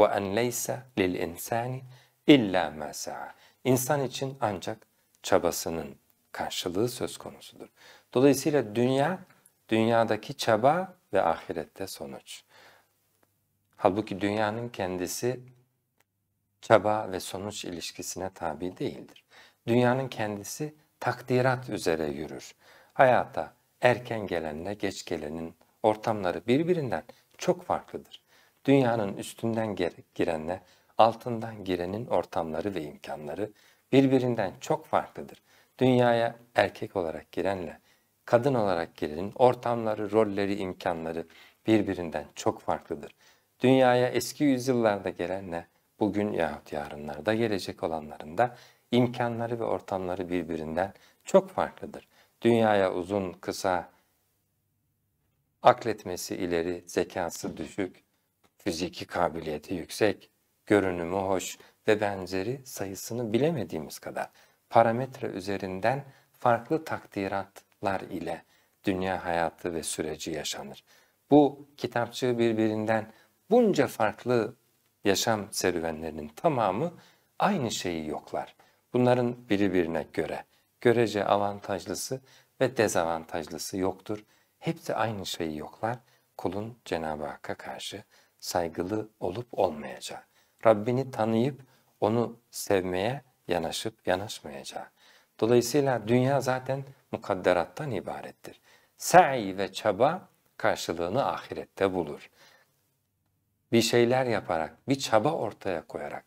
ve en leysa lil insani illa ma sa'a. İnsan için ancak çabasının karşılığı söz konusudur. Dolayısıyla dünya, dünyadaki çaba ve ahirette sonuç. Halbuki dünyanın kendisi çaba ve sonuç ilişkisine tabi değildir. Dünyanın kendisi takdirat üzere yürür. Hayata erken gelenle geç gelenin ortamları birbirinden çok farklıdır dünyanın üstünden girenle altından girenin ortamları ve imkanları birbirinden çok farklıdır. Dünyaya erkek olarak girenle kadın olarak girenin ortamları, rolleri, imkanları birbirinden çok farklıdır. Dünyaya eski yüzyıllarda gelenle bugün yahut yarınlarda gelecek olanların da imkanları ve ortamları birbirinden çok farklıdır. Dünyaya uzun, kısa, akletmesi ileri, zekası düşük, fiziki kabiliyeti yüksek, görünümü hoş ve benzeri sayısını bilemediğimiz kadar parametre üzerinden farklı takdiratlar ile dünya hayatı ve süreci yaşanır. Bu kitapçığı birbirinden bunca farklı yaşam serüvenlerinin tamamı aynı şeyi yoklar. Bunların birbirine göre, görece avantajlısı ve dezavantajlısı yoktur. Hepsi aynı şeyi yoklar kulun Cenab-ı Hakk'a karşı saygılı olup olmayacağı, Rabbini tanıyıp onu sevmeye yanaşıp yanaşmayacağı. Dolayısıyla dünya zaten mukadderattan ibarettir. Sa'i ve çaba karşılığını ahirette bulur. Bir şeyler yaparak, bir çaba ortaya koyarak,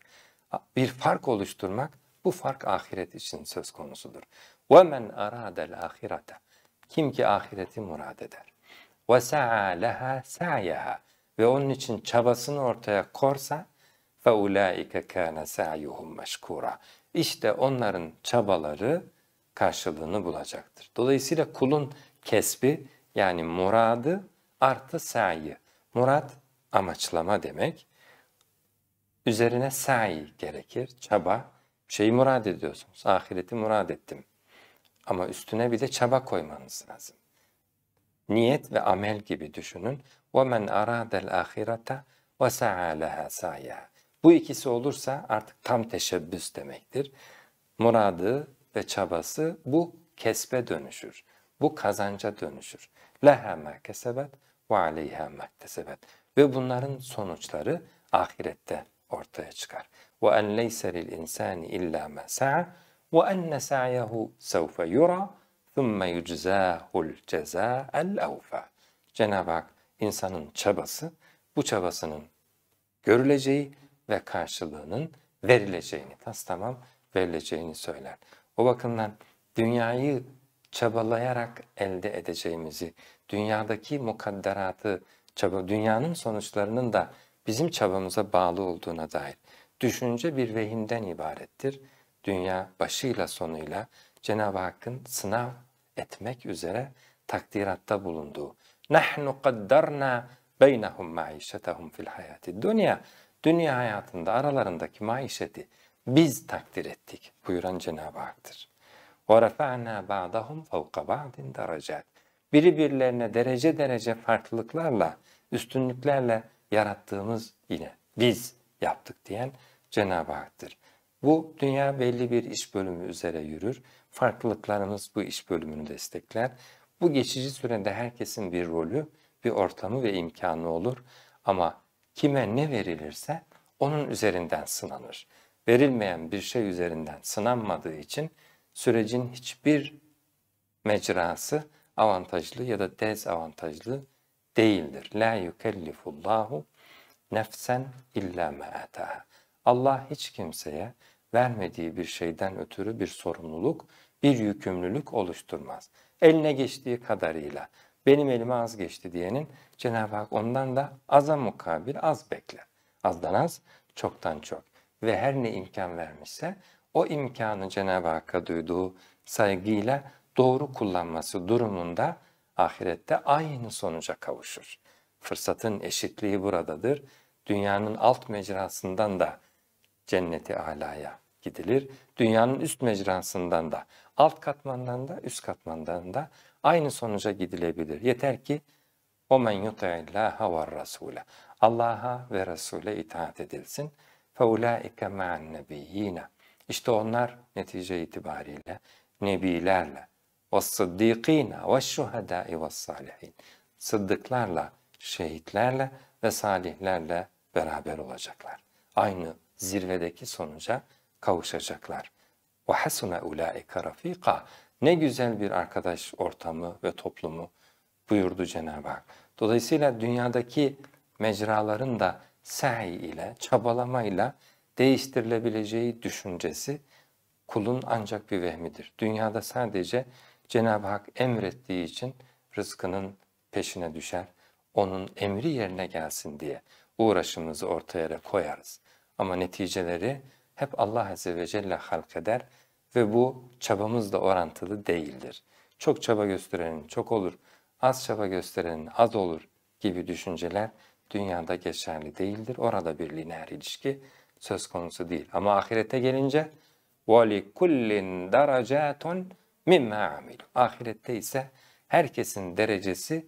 bir fark oluşturmak bu fark ahiret için söz konusudur. وَمَنْ اَرَادَ الْآخِرَةَ Kim ki ahireti murad eder. وَسَعَى لَهَا سَعْيَهَا ve onun için çabasını ortaya korsa فَاُولَٰئِكَ كَانَ سَعْيُهُمْ مَشْكُورًا İşte onların çabaları karşılığını bulacaktır. Dolayısıyla kulun kesbi yani muradı artı sayi. Murad amaçlama demek. Üzerine sayi gerekir, çaba. şeyi murad ediyorsunuz, ahireti murad ettim. Ama üstüne bir de çaba koymanız lazım. Niyet ve amel gibi düşünün. وَمَنْ اَرَادَ الْآخِرَةَ وَسَعَى لَهَا سَعْيَهَا Bu ikisi olursa artık tam teşebbüs demektir. Muradı ve çabası bu kesbe dönüşür. Bu kazanca dönüşür. لَهَا مَا كَسَبَتْ وَعَلَيْهَا مَا اكْتَسَبَتْ Ve bunların sonuçları ahirette ortaya çıkar. وَاَنْ لَيْسَ لِلْاِنْسَانِ اِلَّا مَا سَعَى وَاَنَّ سَعْيَهُ سَوْفَ يُرَى ثُمَّ يُجْزَاهُ الْجَزَاءَ الْاَوْفَى Cenab-ı Hak insanın çabası, bu çabasının görüleceği ve karşılığının verileceğini, tas tamam verileceğini söyler. O bakımdan dünyayı çabalayarak elde edeceğimizi, dünyadaki mukadderatı, çaba, dünyanın sonuçlarının da bizim çabamıza bağlı olduğuna dair düşünce bir vehimden ibarettir. Dünya başıyla sonuyla Cenab-ı Hakk'ın sınav etmek üzere takdiratta bulunduğu, Nahnu qaddarna, beynehum maişetehum fil hayati dünya. Dünya hayatında aralarındaki maişeti biz takdir ettik buyuran Cenab-ı Hak'tır. وَرَفَعْنَا بَعْضَهُمْ فَوْقَ بَعْضٍ دَرَجَاتٍ Birbirlerine derece derece farklılıklarla, üstünlüklerle yarattığımız yine biz yaptık diyen Cenab-ı Hak'tır. Bu dünya belli bir iş bölümü üzere yürür. Farklılıklarımız bu iş bölümünü destekler. Bu geçici sürede herkesin bir rolü, bir ortamı ve imkanı olur ama kime ne verilirse onun üzerinden sınanır. Verilmeyen bir şey üzerinden sınanmadığı için sürecin hiçbir mecrası avantajlı ya da dezavantajlı değildir. La yukellifullahu nefsen illa ma Allah hiç kimseye vermediği bir şeyden ötürü bir sorumluluk, bir yükümlülük oluşturmaz eline geçtiği kadarıyla. Benim elime az geçti diyenin Cenab-ı Hak ondan da aza mukabil az bekle, Azdan az, çoktan çok. Ve her ne imkan vermişse o imkanı Cenab-ı Hakk'a duyduğu saygıyla doğru kullanması durumunda ahirette aynı sonuca kavuşur. Fırsatın eşitliği buradadır. Dünyanın alt mecrasından da cenneti alaya gidilir. Dünyanın üst mecrasından da, alt katmandan da, üst katmandan da aynı sonuca gidilebilir. Yeter ki o men yuti'illaha ve rasule. Allah'a ve Resul'e itaat edilsin. Feulaike ma'an nebiyyine. İşte onlar netice itibariyle nebilerle, ve sıddikine ve şuhedai ve salihin. Sıddıklarla, şehitlerle ve salihlerle beraber olacaklar. Aynı zirvedeki sonuca kavuşacaklar. وَحَسُنَ اُولَٰئِكَ رَف۪يقًا Ne güzel bir arkadaş ortamı ve toplumu buyurdu Cenab-ı Hak. Dolayısıyla dünyadaki mecraların da sa'i ile, çabalamayla değiştirilebileceği düşüncesi kulun ancak bir vehmidir. Dünyada sadece Cenab-ı Hak emrettiği için rızkının peşine düşer, onun emri yerine gelsin diye uğraşımızı ortaya koyarız. Ama neticeleri hep Allah Azze ve Celle halk eder ve bu çabamızla orantılı değildir. Çok çaba gösterenin çok olur, az çaba gösterenin az olur gibi düşünceler dünyada geçerli değildir. Orada bir lineer ilişki söz konusu değil. Ama ahirete gelince وَلِكُلِّنْ دَرَجَاتٌ مِمَّا عَمِلُ Ahirette ise herkesin derecesi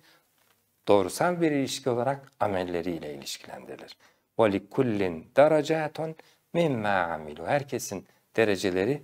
doğrusal bir ilişki olarak amelleriyle ilişkilendirilir. وَلِكُلِّنْ دَرَجَاتٌ Mimme amilu. Herkesin dereceleri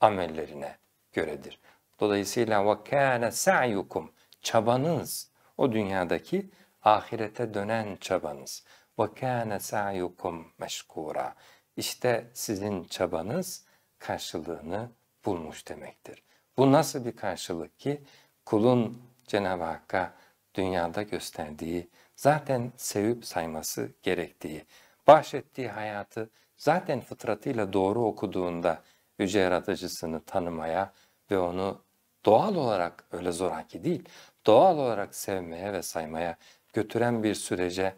amellerine göredir. Dolayısıyla ve kâne sa'yukum çabanız o dünyadaki ahirete dönen çabanız. Ve kâne sa'yukum meşkura. İşte sizin çabanız karşılığını bulmuş demektir. Bu nasıl bir karşılık ki kulun Cenab-ı Hakk'a dünyada gösterdiği, zaten sevip sayması gerektiği, bahşettiği hayatı zaten fıtratıyla doğru okuduğunda yüce yaratıcısını tanımaya ve onu doğal olarak öyle zoraki değil, doğal olarak sevmeye ve saymaya götüren bir sürece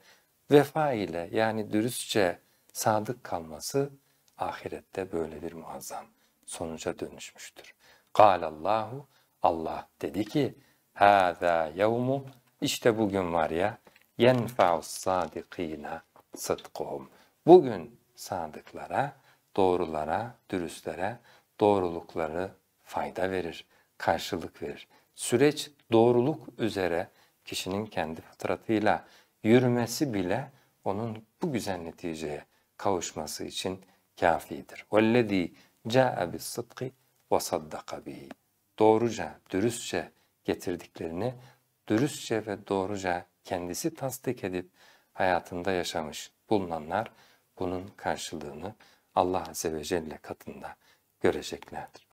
vefa ile yani dürüstçe sadık kalması ahirette böyle bir muazzam sonuca dönüşmüştür. Allahu Allah dedi ki Hâzâ yevmu işte bugün var ya yenfa'us sâdikîne sıdkuhum. Bugün sadıklara, doğrulara, dürüstlere, doğrulukları fayda verir, karşılık verir. Süreç doğruluk üzere kişinin kendi fıtratıyla yürümesi bile onun bu güzel neticeye kavuşması için kafidir. وَالَّذ۪ي جَاءَ بِالصِّدْقِ وَصَدَّقَ بِهِ Doğruca, dürüstçe getirdiklerini dürüstçe ve doğruca kendisi tasdik edip hayatında yaşamış bulunanlar bunun karşılığını Allah Azze ve Celle katında göreceklerdir.